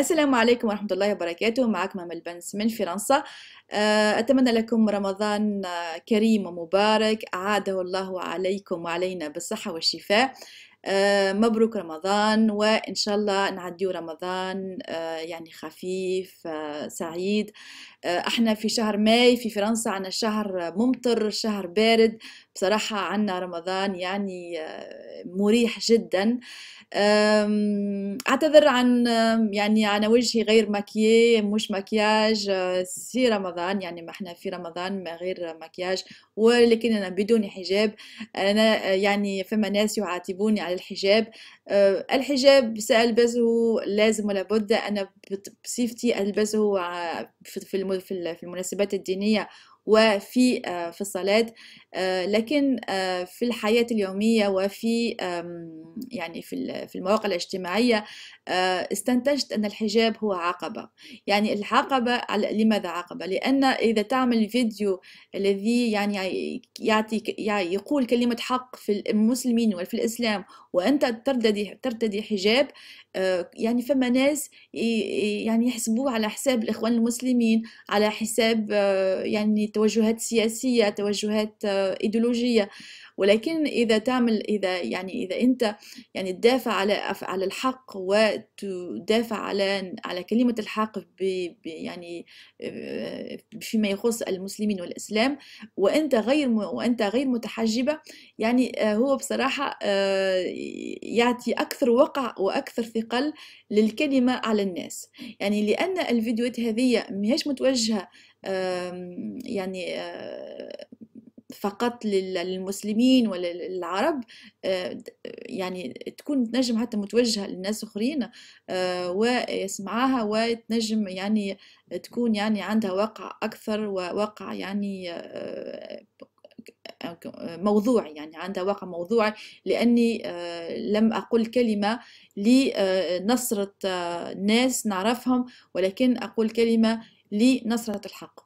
السلام عليكم ورحمة الله وبركاته معكم مام البنس من فرنسا آه، أتمنى لكم رمضان آه، كريم ومبارك أعاده الله عليكم وعلينا بالصحة والشفاء آه، مبروك رمضان وإن شاء الله نعديو رمضان يعني خفيف سعيد احنا في شهر ماي في فرنسا عنا شهر ممطر شهر بارد بصراحة عنا رمضان يعني آه، مريح جدا أعتذر عن يعني انا وجهي غير مكياج مش مكياج في آه، رمضان يعني ما احنا في رمضان ما غير مكياج ولكن أنا بدون حجاب أنا آه، يعني فما ناس يعاتبوني على الحجاب الحجاب سألبسه لازم ولا بد أنا بصفتي ألبسه في المناسبات الدينية وفي في الصلاة آه، لكن آه، في الحياة اليومية وفي يعني في المواقع الاجتماعية آه، استنتجت أن الحجاب هو عقبة يعني العقبة لماذا عقبة؟ لأن إذا تعمل فيديو الذي يعني يعطي يعني يقول كلمة حق في المسلمين وفي الإسلام وأنت ترتدي ترتدي حجاب يعني فما ناس يعني يحسبوه على حساب الإخوان المسلمين على حساب يعني توجهات سياسية توجهات ايديولوجيه ولكن اذا تعمل اذا يعني اذا انت يعني تدافع على على الحق وتدافع على على كلمه الحق ب يعني آه، فيما يخص المسلمين والاسلام وانت غير وانت غير متحجبه يعني آه، هو بصراحه آه، يعطي اكثر وقع واكثر ثقل للكلمه على الناس يعني لان الفيديوهات هذه ماهيش متوجهه يعني فقط للمسلمين ولا للعرب آه، يعني تكون تنجم حتى متوجهة للناس أخرين آه، ويسمعها وتنجم يعني تكون يعني عندها واقع أكثر وواقع يعني آه، موضوعي يعني عندها واقع موضوعي لأني لم أقول كلمة لنصرة ناس نعرفهم ولكن أقول كلمة لنصرة الحق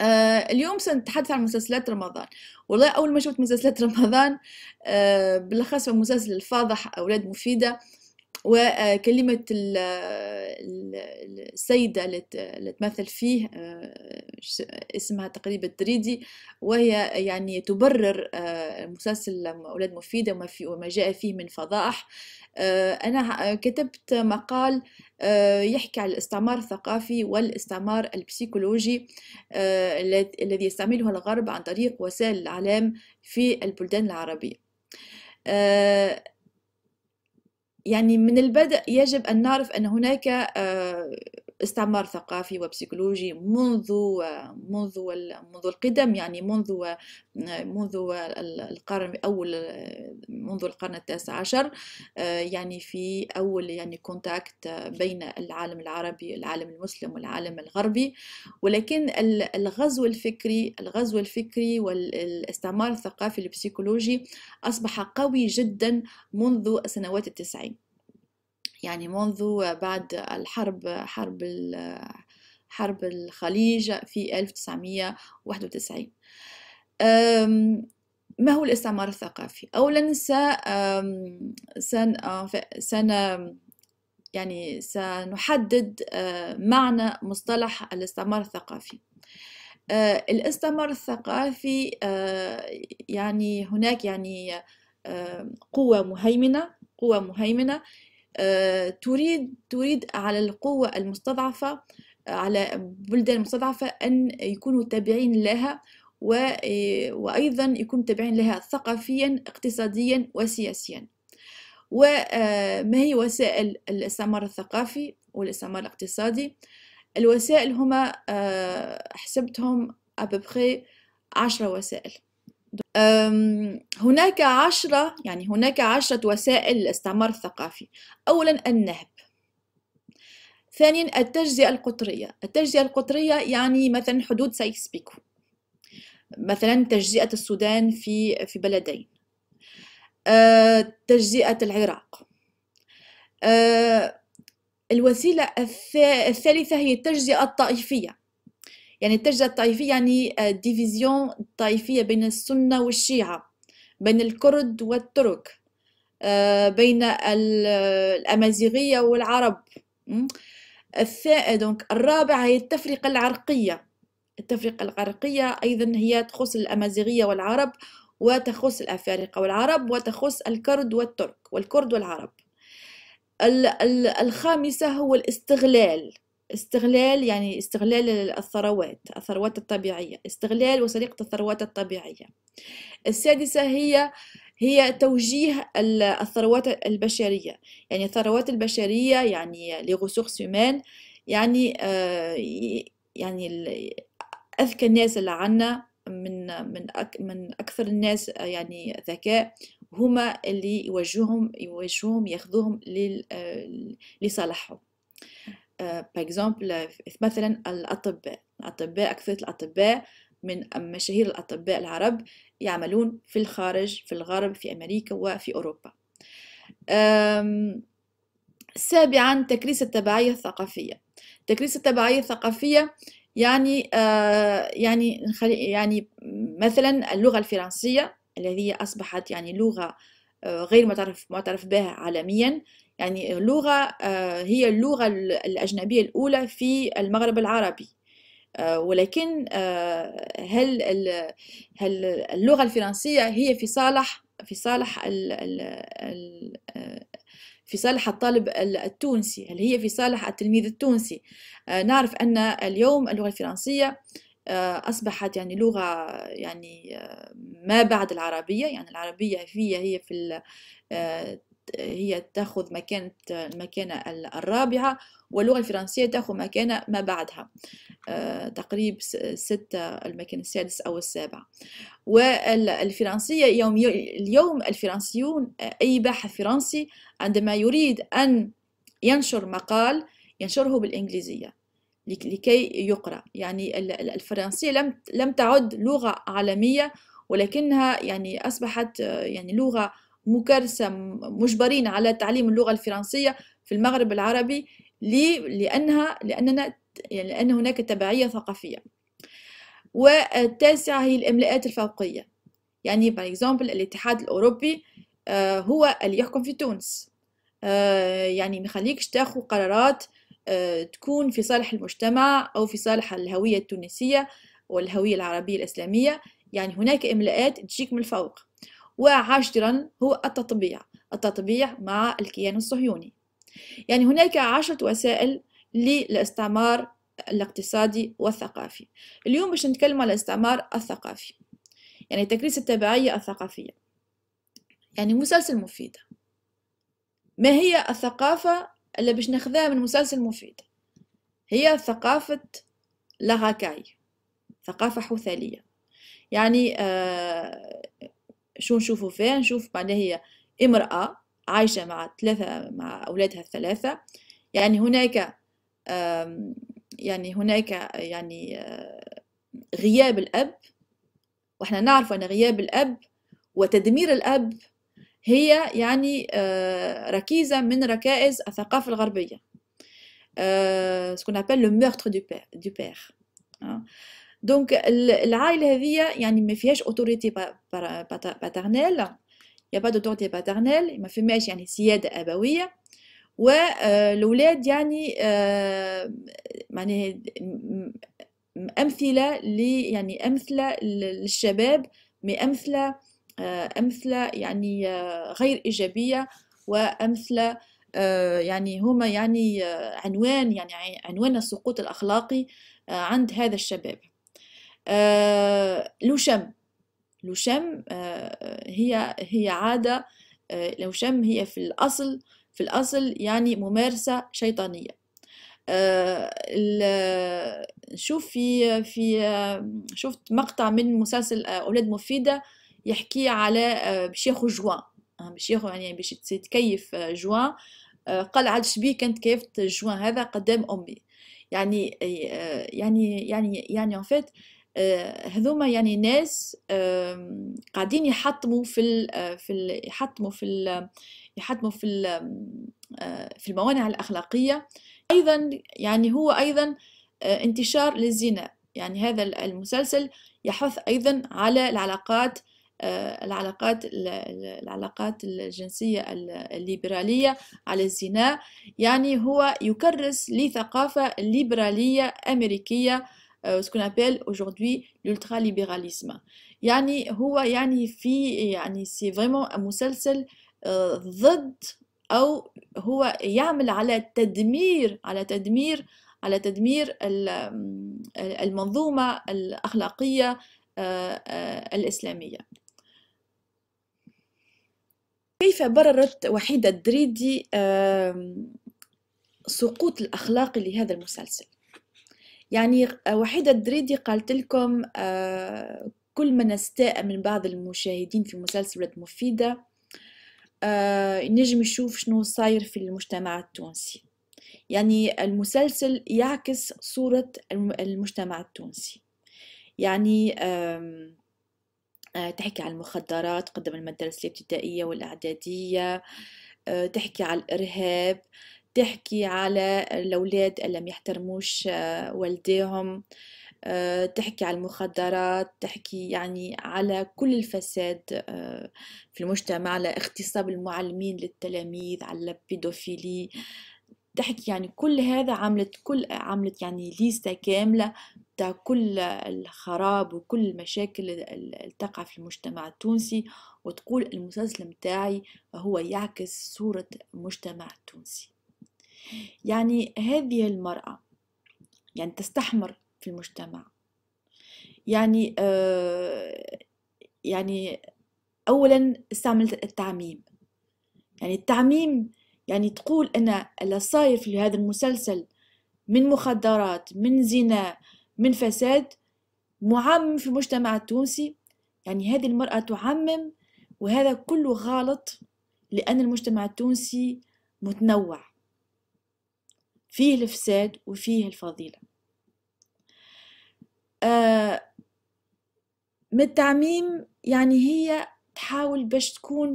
آه اليوم سنتحدث عن مسلسلات رمضان والله أول ما شفت مسلسلات رمضان آه بالأخص مسلسل الفاضح أولاد مفيدة وكلمة السيدة اللي تمثل فيه آه، اسمها تقريبا تريدي وهي يعني تبرر آه، مسلسل أولاد مفيدة وما, في وما جاء فيه من فضائح آه، أنا كتبت مقال يحكي على الاستعمار الثقافي والاستعمار البسيكولوجي الذي يستعمله الغرب عن طريق وسائل الإعلام في البلدان العربية يعني من البدء يجب أن نعرف أن هناك آه، استعمار ثقافي وبسيكولوجي منذ منذ منذ القدم يعني منذ منذ القرن اول منذ القرن التاسع عشر آه، يعني في اول يعني كونتاكت بين العالم العربي العالم المسلم والعالم الغربي ولكن الغزو الفكري الغزو الفكري والاستعمار الثقافي البسيكولوجي اصبح قوي جدا منذ سنوات التسعين يعني منذ بعد الحرب حرب حرب الخليج في 1991 ما هو الاستعمار الثقافي أولا س سن أه، سن يعني سنحدد أه، معنى مصطلح الاستعمار الثقافي أه، الاستعمار الثقافي يعني هناك يعني قوة مهيمنة قوة مهيمنة آه، تريد تريد على القوة المستضعفة آه، على بلدان المستضعفة أن يكونوا تابعين لها آه، وأيضا يكون تابعين لها ثقافيا اقتصاديا وسياسيا وما هي وسائل الاستعمار الثقافي والاستعمار الاقتصادي الوسائل هما حسبتهم أببخي عشرة وسائل هناك عشرة يعني هناك عشرة وسائل للاستعمار الثقافي أولا النهب ثانيا التجزئة القطرية التجزئة القطرية يعني مثلا حدود سايكس بيكو مثلا تجزئة السودان في في بلدين أه، تجزئة العراق أه، الوسيلة الثالثة هي التجزئة الطائفية يعني التجزئة الطائفية يعني آه، ديفيزيون طائفية بين السنة والشيعة بين الكرد والترك آه، بين الأمازيغية والعرب دونك الرابع هي التفرقة العرقية التفرقة العرقية أيضا هي تخص الأمازيغية والعرب وتخص الأفارقة والعرب وتخص الكرد والترك والكرد والعرب الخامسة هو الاستغلال استغلال يعني استغلال الثروات الثروات الطبيعية استغلال وسرقة الثروات الطبيعية السادسة هي هي توجيه الثروات البشرية يعني الثروات البشرية يعني لي ريسورس هيومان يعني آه، يعني أذكى الناس اللي عنا من من من أكثر الناس آه، يعني ذكاء هما اللي يوجههم يوجههم ياخذوهم آه، لصالحهم اكزومبل آه، مثلا الأطباء الأطباء أكثرة الأطباء من مشاهير الأطباء العرب يعملون في الخارج في الغرب في أمريكا وفي أوروبا سابعا تكريس التبعية الثقافية تكريس التبعية الثقافية يعني آه يعني يعني مثلا اللغة الفرنسية الذي أصبحت يعني لغة آه، غير معترف معترف بها عالميا يعني لغة آه، هي اللغة الأجنبية الأولى في المغرب العربي آه، ولكن هل هل اللغة الفرنسية هي في صالح في صالح ال ال في صالح الطالب التونسي هل هي في صالح التلميذ التونسي نعرف أن اليوم اللغة الفرنسية آه، أصبحت يعني لغة يعني آه، ما بعد العربية يعني العربية هي هي في آه، هي تأخذ مكانة المكانة الرابعة واللغة الفرنسية تأخذ مكانة ما بعدها تقريب ستة المكان السادس أو السابع والفرنسية يوم اليوم الفرنسيون أي باحث فرنسي عندما يريد أن ينشر مقال ينشره بالإنجليزية لكي يقرأ يعني الفرنسية لم لم تعد لغة عالمية ولكنها يعني أصبحت يعني لغة مكرسة مجبرين على تعليم اللغة الفرنسية في المغرب العربي لأنها لأننا يعني لأن هناك تبعية ثقافية والتاسعة هي الإملاءات الفوقية يعني باغ اكزومبل الاتحاد الأوروبي آه، هو اللي يحكم في تونس آه، يعني ما يخليكش تاخذ قرارات آه، تكون في صالح المجتمع أو في صالح الهوية التونسية والهوية العربية الإسلامية يعني هناك إملاءات تجيك من الفوق وعاشرا هو التطبيع التطبيع مع الكيان الصهيوني يعني هناك عشرة وسائل للاستعمار الاقتصادي والثقافي اليوم باش نتكلم على الاستعمار الثقافي يعني تكريس التبعية الثقافية يعني مسلسل مفيد ما هي الثقافة اللي باش ناخذها من مسلسل مفيد هي ثقافة لاغاكاي ثقافة حوثالية يعني آه شو نشوفوا فيها نشوف معناها هي امرأة عايشة مع ثلاثة مع أولادها الثلاثة يعني هناك يعني هناك يعني آه، غياب الأب واحنا نعرف أن غياب الأب وتدمير الأب هي يعني آه، ركيزة من ركائز الثقافة الغربية آه، ce qu'on appelle le meurtre du père, دونك آه. العائله هذيا يعني ما فيهاش اوتوريتي باترنيل يا با دوتوريتي باترنيل ما فماش يعني سياده ابويه والاولاد يعني يعني امثله يعني امثله للشباب مي امثله أمثلة يعني آه، غير إيجابية وأمثلة آه، يعني هما يعني آه، عنوان يعني عنوان السقوط الأخلاقي عند هذا الشباب لوشم لوشم هي هي عادة لوشم هي في الأصل في الأصل يعني ممارسة شيطانية شوف في في شفت مقطع من مسلسل أولاد مفيدة يحكي على آه، باش ياخذ جوان آه، باش ياخذ يعني باش تكيف آه، جوان قال عاد شبيه كانت كيفت جوان هذا قدام امي يعني يعني يعني يعني ان فيت هذوما يعني ناس قاعدين يحطموا في الـ في الـ يحطموا في الـ يحطموا في الـ في الموانع الاخلاقيه ايضا يعني هو ايضا انتشار للزنا يعني هذا المسلسل يحث ايضا على العلاقات آه، العلاقات العلاقات الجنسية الليبرالية على الزنا يعني هو يكرس لثقافة ليبرالية أمريكية آه، ce qu'on appelle aujourd'hui l'ultralibéralisme. يعني هو يعني في يعني سي فريمون مسلسل آه، ضد او هو يعمل على تدمير على تدمير على تدمير المنظومه الاخلاقيه الاسلاميه كيف بررت وحيدة دريدي سقوط الأخلاق لهذا المسلسل يعني آه، وحيدة دريدي قالت لكم آه، كل ما نستاء من بعض المشاهدين في مسلسل مفيدة آه، نجم يشوف شنو صاير في المجتمع التونسي يعني المسلسل يعكس صورة المجتمع التونسي يعني آه، تحكي على المخدرات قدم المدارس الابتدائية والإعدادية آه، تحكي على الإرهاب تحكي على الأولاد اللي لم يحترموش آه، والديهم تحكي على المخدرات تحكي يعني على كل الفساد في المجتمع على اغتصاب المعلمين للتلاميذ على البيدوفيلي ضحك يعني كل هذا عملت كل عملت يعني ليستة كاملة تاع كل الخراب وكل المشاكل اللي تقع في المجتمع التونسي وتقول المسلسل متاعي هو يعكس صورة المجتمع التونسي يعني هذه المرأة يعني تستحمر في المجتمع يعني آه يعني أولا استعملت التعميم يعني التعميم يعني تقول أن الصاير في هذا المسلسل من مخدرات من زنا من فساد معمم في المجتمع التونسي يعني هذه المرأة تعمم وهذا كله غلط لأن المجتمع التونسي متنوع فيه الفساد وفيه الفضيلة آه من التعميم يعني هي تحاول باش تكون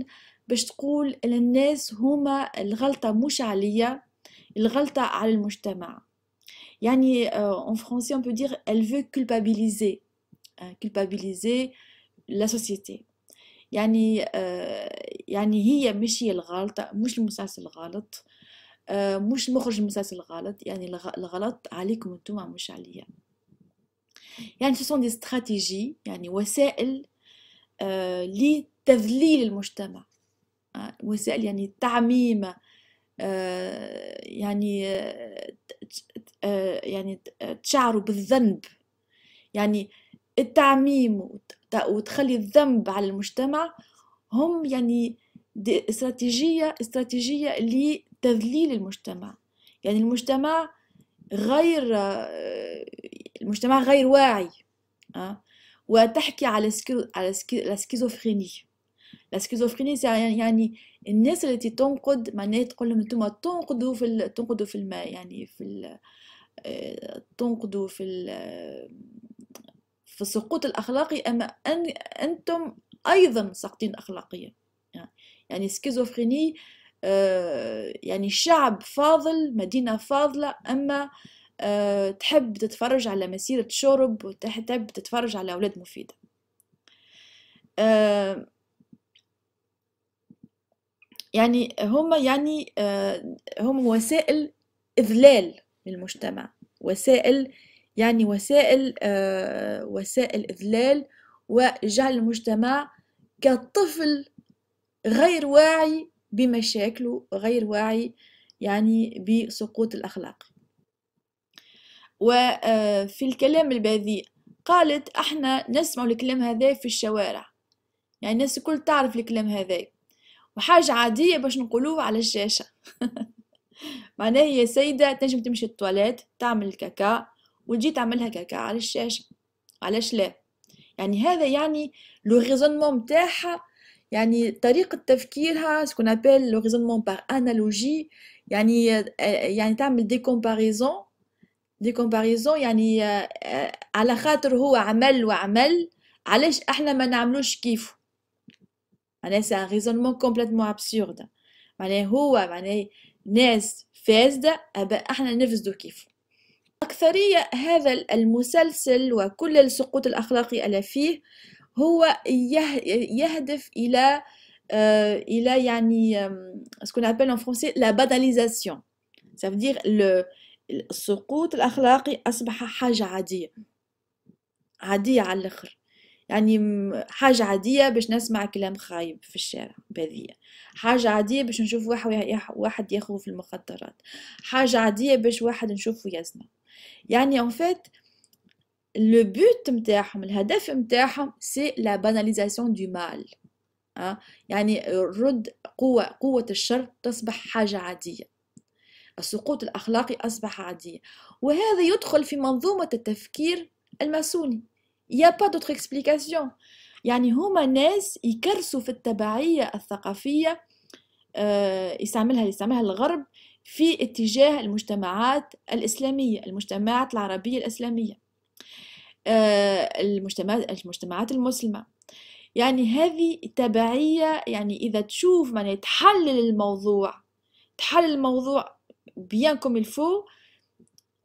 باش تقول للناس هما الغلطة مش عليا الغلطة على المجتمع يعني آه، en français on peut dire elle veut culpabiliser culpabiliser la société يعني آه، يعني هي مش هي الغلطة مش المسلسل الغلط آه، مش مخرج المسلسل الغلط يعني الغلط عليكم انتم مش عليا يعني سو دي استراتيجي يعني وسائل لتذليل المجتمع وسائل يعني تعميم آه، يعني آه، يعني تشعروا بالذنب يعني التعميم وتخلي الذنب على المجتمع هم يعني استراتيجية استراتيجية لتذليل المجتمع يعني المجتمع غير آه، المجتمع غير واعي وتحكي على سكيزوفريني السكيزوفرينيا يعني الناس التي تنقد معناها تقول لهم انتم تنقدوا في تنقدوا في الماء يعني في آه، تنقدوا في في السقوط الاخلاقي اما أن... انتم ايضا ساقطين اخلاقيا يعني سكيزوفرينيا آه، يعني شعب فاضل مدينة فاضلة أما آه، تحب تتفرج على مسيرة شرب وتحب تتفرج على أولاد مفيدة يعني هما يعني آه، هم وسائل إذلال للمجتمع وسائل يعني وسائل آه، وسائل إذلال وجعل المجتمع كطفل غير واعي بمشاكله غير واعي يعني بسقوط الأخلاق وفي آه، الكلام البذيء قالت احنا نسمع الكلام هذا في الشوارع يعني الناس الكل تعرف الكلام هذا وحاجة عادية باش نقولوها على الشاشة معناها هي سيدة تنجم تمشي التواليت تعمل الكاكا وتجي تعملها كاكا على الشاشة علاش لا يعني هذا يعني لو ريزونمون نتاعها يعني طريقة تفكيرها سكون ابل لو ريزونمون بار انالوجي يعني يعني تعمل دي كومباريزون دي كومباريزون يعني آه، على خاطر هو عمل وعمل علاش احنا ما نعملوش كيفه معناها سي ان ريزونمون كومبليتمون ابسورد معناها هو معناها ناس فاسدة أبا احنا نفسدو كيف أكثرية هذا المسلسل وكل السقوط الأخلاقي اللي فيه هو يهدف إلى آه، إلى يعني ce qu'on appelle en français la banalisation ça veut dire le السقوط الأخلاقي أصبح حاجة عادية عادية على الآخر يعني حاجة عادية باش نسمع كلام خايب في الشارع بذية حاجة عادية باش نشوف واحد ياخذ في المخدرات حاجة عادية باش واحد نشوفه يزنى يعني ان فات le but متاعهم الهدف متاعهم سي لا banalisation du آه؟ يعني رد قوة قوة الشر تصبح حاجة عادية السقوط الأخلاقي أصبح عادية وهذا يدخل في منظومة التفكير الماسوني Il n'y a pas d'autre explication. يعني هما ناس يكرسوا في التبعية الثقافية آه، يستعملها يستعملها الغرب في اتجاه المجتمعات الإسلامية المجتمعات العربية الإسلامية آه، المجتمعات المجتمعات المسلمة يعني هذه تبعية يعني إذا تشوف من تحلل الموضوع تحلل الموضوع بيان كوم الفو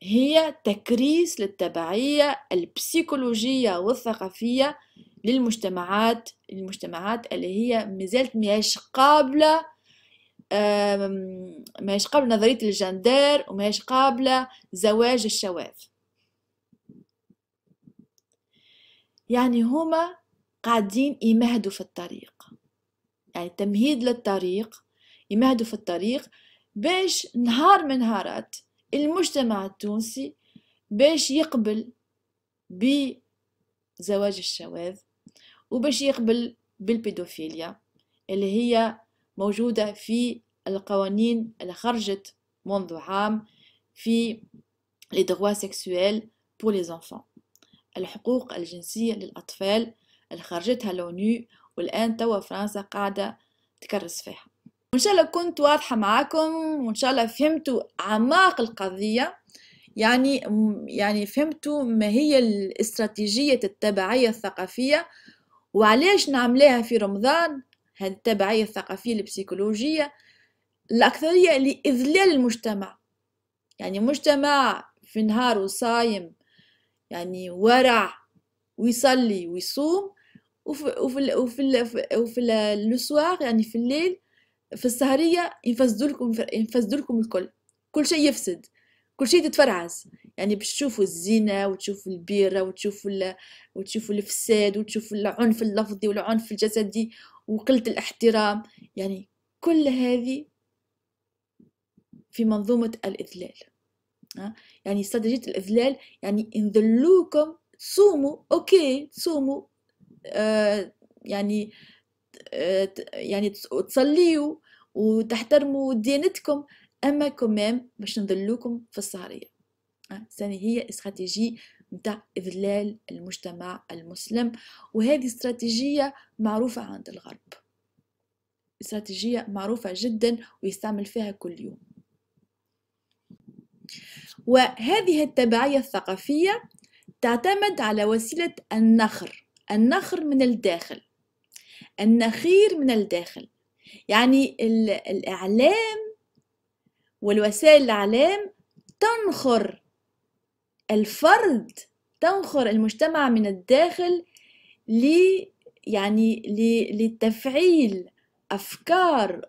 هي تكريس للتبعية البسيكولوجية والثقافية للمجتمعات المجتمعات اللي هي مازالت ماهيش قابلة ماهيش قابلة نظرية الجندر وماهيش قابلة زواج الشواذ يعني هما قاعدين يمهدوا في الطريق يعني تمهيد للطريق يمهدوا في الطريق باش نهار من نهارات المجتمع التونسي باش يقبل بزواج الشواذ وباش يقبل بالبيدوفيليا اللي هي موجودة في القوانين اللي خرجت منذ عام في لي droits سيكسويل بور enfants الحقوق الجنسية للأطفال اللي خرجتها لونيو والآن توا فرنسا قاعدة تكرس فيها وإن شاء الله كنت واضحة معاكم وإن شاء الله فهمتوا أعماق القضية يعني يعني فهمتوا ما هي الاستراتيجية التبعية الثقافية وعلاش نعملها في رمضان هذه التبعية الثقافية البسيكولوجية الأكثرية لإذلال المجتمع يعني مجتمع في نهار وصايم يعني ورع ويصلي ويصوم وفي, وفي, وفي, وفي, وفي وفي يعني في الليل في السهرية ينفسدوا لكم ينفسدوا لكم الكل كل شيء يفسد كل شيء تتفرعس يعني باش تشوفوا الزنا وتشوفوا البيرة وتشوفوا ال... وتشوفوا الفساد وتشوفوا العنف اللفظي والعنف الجسدي وقلة الاحترام يعني كل هذه في منظومة الإذلال يعني استراتيجية الإذلال يعني انذلوكم صوموا أوكي صوموا آه يعني آه، يعني تصليوا وتحترموا ديانتكم اما كمام باش نذلوكم في السهريه آه، ثاني هي استراتيجية نتاع إذلال المجتمع المسلم وهذه استراتيجية معروفة عند الغرب استراتيجية معروفة جدا ويستعمل فيها كل يوم وهذه التبعية الثقافية تعتمد على وسيلة النخر النخر من الداخل النخير من الداخل يعني الإعلام والوسائل الإعلام تنخر الفرد تنخر المجتمع من الداخل ل يعني لتفعيل أفكار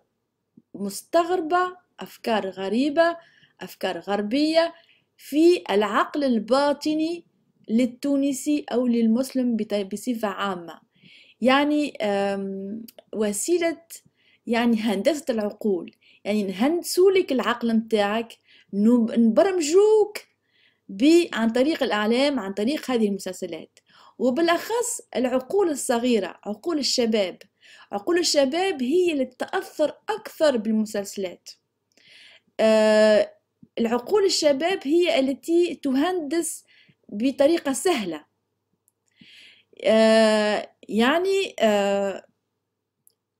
مستغربة أفكار غريبة أفكار غربية في العقل الباطني للتونسي أو للمسلم بصفة عامة يعني وسيلة يعني هندسة العقول يعني نهندسوا لك العقل متاعك نبرمجوك عن طريق الإعلام عن طريق هذه المسلسلات وبالأخص العقول الصغيرة عقول الشباب عقول الشباب هي اللي تأثر أكثر بالمسلسلات آه العقول الشباب هي التي تهندس بطريقة سهلة آه، يعني آه،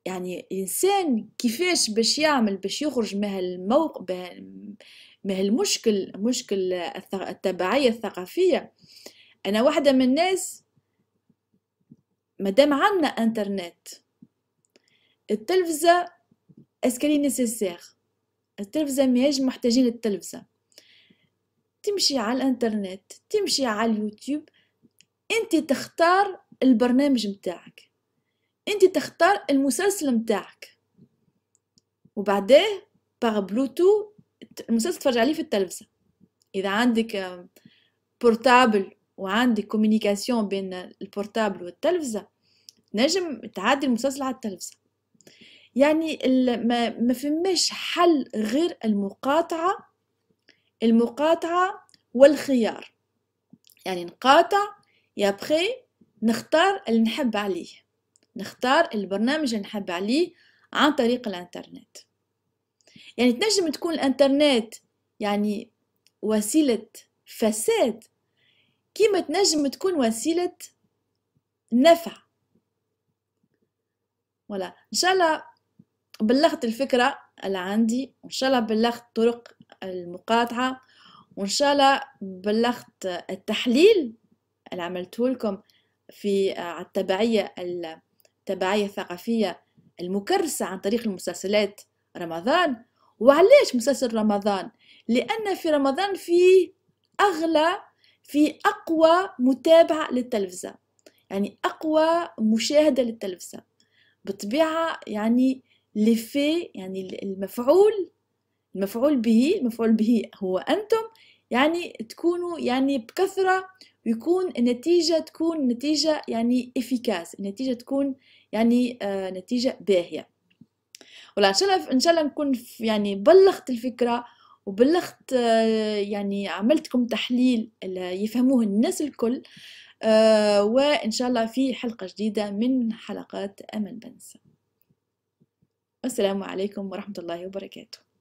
يعني الإنسان كيفاش باش يعمل باش يخرج من هالموقع من هالمشكل مشكل التبعية الثقافية أنا واحدة من الناس مادام عندنا انترنت التلفزة اسكالي نيسيسير التلفزة ماهيش محتاجين التلفزة تمشي على الانترنت تمشي على اليوتيوب انت تختار البرنامج متاعك انت تختار المسلسل متاعك وبعديه باغ بلوتو المسلسل تتفرج عليه في التلفزة إذا عندك بورتابل وعندك كومينيكاسيون بين البورتابل والتلفزة نجم تعدي المسلسل على التلفزة يعني ما فماش حل غير المقاطعة المقاطعة والخيار يعني نقاطع يا بخي نختار اللي نحب عليه نختار البرنامج اللي نحب عليه عن طريق الانترنت يعني تنجم تكون الانترنت يعني وسيلة فساد كيما تنجم تكون وسيلة نفع ولا ان شاء الله بلغت الفكرة اللي عندي وان شاء الله بلغت طرق المقاطعة وان شاء الله بلغت التحليل اللي عملته لكم في آه، على التبعية التبعية الثقافية المكرسة عن طريق المسلسلات رمضان وعلاش مسلسل رمضان لأن في رمضان فيه أغلى في أقوى متابعة للتلفزة يعني أقوى مشاهدة للتلفزة بالطبيعة يعني لفي يعني المفعول المفعول به المفعول به هو أنتم يعني تكونوا يعني بكثرة ويكون النتيجة تكون نتيجة يعني افيكاس النتيجة تكون يعني آه، نتيجة باهية ولا ان شاء الله ان شاء الله نكون يعني بلغت الفكرة وبلغت آه، يعني عملتكم تحليل يفهموه الناس الكل آه، وان شاء الله في حلقة جديدة من حلقات امل بنسا والسلام عليكم ورحمة الله وبركاته